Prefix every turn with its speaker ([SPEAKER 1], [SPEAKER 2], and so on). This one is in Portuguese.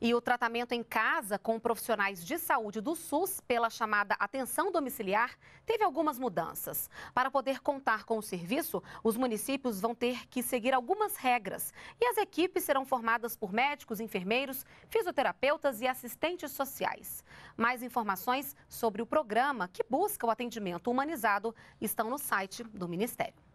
[SPEAKER 1] E o tratamento em casa com profissionais de saúde do SUS pela chamada atenção domiciliar teve algumas mudanças. Para poder contar com o serviço, os municípios vão ter que seguir algumas regras e as equipes serão formadas por médicos, enfermeiros, fisioterapeutas e assistentes sociais. Mais informações sobre o programa que busca o atendimento humanizado estão no site do Ministério.